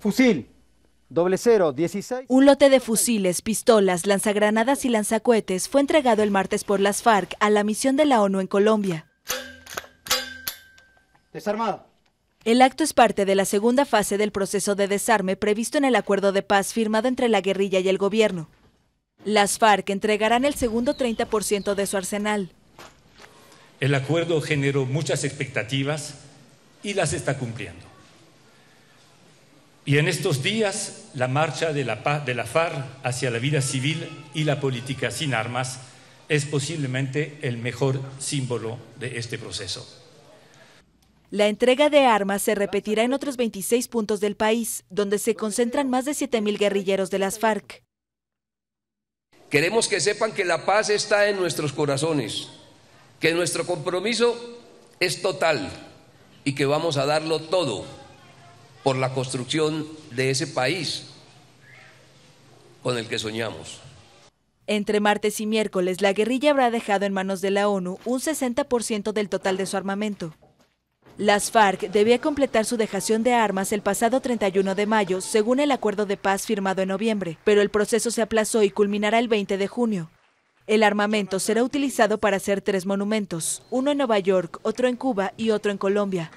Fusil. Doble cero, 16. Un lote de fusiles, pistolas, lanzagranadas y lanzacohetes fue entregado el martes por las FARC a la misión de la ONU en Colombia. Desarmado. El acto es parte de la segunda fase del proceso de desarme previsto en el acuerdo de paz firmado entre la guerrilla y el gobierno. Las FARC entregarán el segundo 30% de su arsenal. El acuerdo generó muchas expectativas y las está cumpliendo. Y en estos días, la marcha de la, paz, de FARC hacia la vida civil y la política sin armas es posiblemente el mejor símbolo de este proceso. La entrega de armas se repetirá en otros 26 puntos del país, donde se concentran más de 7.000 guerrilleros de las FARC. Queremos que sepan que la paz está en nuestros corazones, que nuestro compromiso es total y que vamos a darlo todo por la construcción de ese país con el que soñamos. Entre martes y miércoles, la guerrilla habrá dejado en manos de la ONU un 60% del total de su armamento. Las FARC debía completar su dejación de armas el pasado 31 de mayo, según el acuerdo de paz firmado en noviembre, pero el proceso se aplazó y culminará el 20 de junio. El armamento será utilizado para hacer tres monumentos, uno en Nueva York, otro en Cuba y otro en Colombia.